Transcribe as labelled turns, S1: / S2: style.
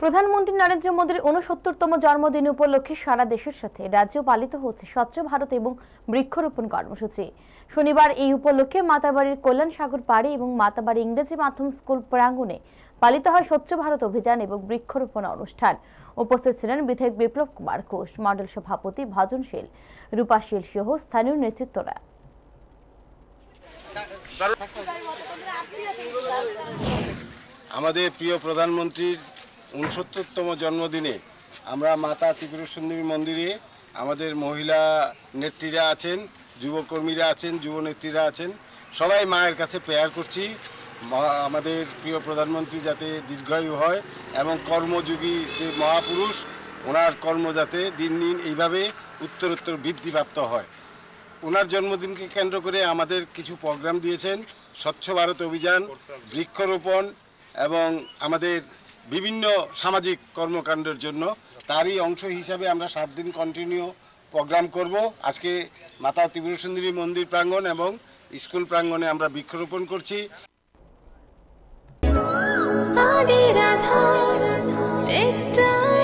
S1: প্রধানমন্ত্রী নরেন্দ্র মোদীর উনসত্তরতম জন্মদিন উপলক্ষে সারা দেশের সাথে রাজ্য পালিত হচ্ছে স্বচ্ছ ভারত এবং বৃক্ষরোপণ কর্মসূচি শনিবার এই উপলক্ষে মাতাবাড়ির কল্যাণ সাগর পাড়ে এবং মাতাবাড়ি ইংরেজি মাধ্যম স্কুল প্রাঙ্গনে পালিত হয় স্বচ্ছ ভারত অভিযান এবং বৃক্ষরোপণ অনুষ্ঠান উপস্থিত ছিলেন বিধায়ক বিপ্লব কুমার ঘোষ মন্ডল সভাপতি ভজন শীল রূপাশীল সহ স্থানীয় নেতৃত্বরা
S2: আমাদের প্রিয় প্রধানমন্ত্রীর উনসত্তরতম জন্মদিনে আমরা মাতা ত্রিপুরসুন্দরী মন্দিরে আমাদের মহিলা নেত্রীরা আছেন যুবকর্মীরা আছেন যুবনেত্রীরা আছেন সবাই মায়ের কাছে প্রেয়ার করছি আমাদের প্রিয় প্রধানমন্ত্রী যাতে দীর্ঘায়ু হয় এবং কর্মযোগী যে মহাপুরুষ ওনার কর্ম যাতে দিন দিন এইভাবে উত্তরোত্তর বৃদ্ধিপ্রাপ্ত হয় ওনার জন্মদিনকে কেন্দ্র করে আমাদের কিছু প্রোগ্রাম দিয়েছেন স্বচ্ছ ভারত অভিযান বৃক্ষরোপণ এবং আমাদের বিভিন্ন সামাজিক কর্মকাণ্ডের জন্য তারই অংশ হিসাবে আমরা সাত দিন কন্টিনিউ প্রোগ্রাম করব আজকে মাতা ত্রিপুরসুন্দরী মন্দির প্রাঙ্গণ এবং স্কুল প্রাঙ্গণে আমরা বৃক্ষরোপণ করছি
S3: time